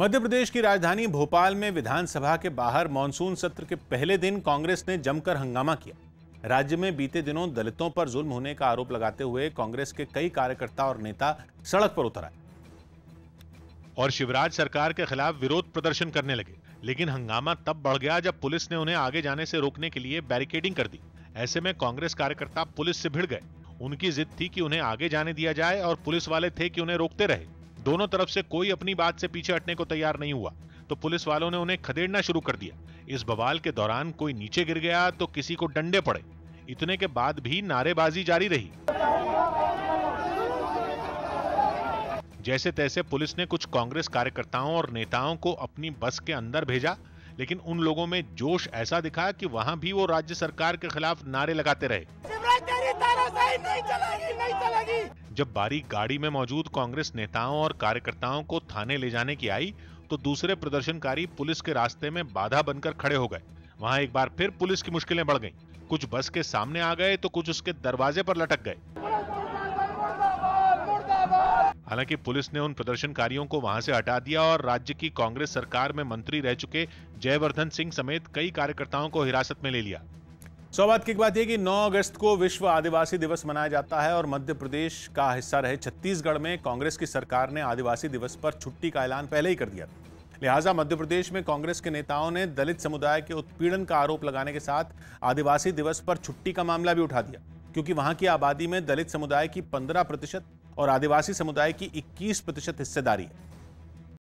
मध्य प्रदेश की राजधानी भोपाल में विधानसभा के बाहर मानसून सत्र के पहले दिन कांग्रेस ने जमकर हंगामा किया राज्य में बीते दिनों दलितों पर जुल्म होने का आरोप लगाते हुए कांग्रेस के कई कार्यकर्ता और नेता सड़क पर उतर आए और शिवराज सरकार के खिलाफ विरोध प्रदर्शन करने लगे लेकिन हंगामा तब बढ़ गया जब पुलिस ने उन्हें आगे जाने से रोकने के लिए बैरिकेडिंग कर दी ऐसे में कांग्रेस कार्यकर्ता पुलिस से भिड़ गए उनकी जिद थी कि उन्हें आगे जाने दिया जाए और पुलिस वाले थे कि उन्हें रोकते रहे दोनों तरफ से कोई अपनी बात से पीछे हटने को तैयार नहीं हुआ तो पुलिस वालों ने उन्हें खदेड़ना शुरू कर दिया इस बवाल के दौरान कोई नीचे गिर गया तो किसी को डंडे पड़े इतने के बाद भी नारेबाजी जारी रही जैसे तैसे पुलिस ने कुछ कांग्रेस कार्यकर्ताओं और नेताओं को अपनी बस के अंदर भेजा लेकिन उन लोगों में जोश ऐसा दिखा कि वहां भी वो राज्य सरकार के खिलाफ नारे लगाते रहे नहीं चलेगी नहीं चलेगी जब बारी गाड़ी में मौजूद कांग्रेस नेताओं और कार्यकर्ताओं को थाने ले जाने की आई तो दूसरे प्रदर्शनकारी पुलिस के रास्ते में बाधा बनकर खड़े हो गए वहाँ एक बार फिर पुलिस की मुश्किलें बढ़ गयी कुछ बस के सामने आ गए तो कुछ उसके दरवाजे पर लटक गए हालांकि पुलिस ने उन प्रदर्शनकारियों को वहां से हटा दिया और राज्य की कांग्रेस सरकार में मंत्री रह चुके जयवर्धन सिंह समेत कई कार्यकर्ताओं को हिरासत में ले लिया सौबात की बात यह कि 9 अगस्त को विश्व आदिवासी दिवस मनाया जाता है और मध्य प्रदेश का हिस्सा रहे छत्तीसगढ़ में कांग्रेस की सरकार ने आदिवासी दिवस पर छुट्टी का ऐलान पहले ही कर दिया लिहाजा मध्य प्रदेश में कांग्रेस के नेताओं ने दलित समुदाय के उत्पीड़न का आरोप लगाने के साथ आदिवासी दिवस पर छुट्टी का मामला भी उठा दिया क्योंकि वहां की आबादी में दलित समुदाय की पंद्रह प्रतिशत और आदिवासी समुदाय की इक्कीस प्रतिशत हिस्सेदारी है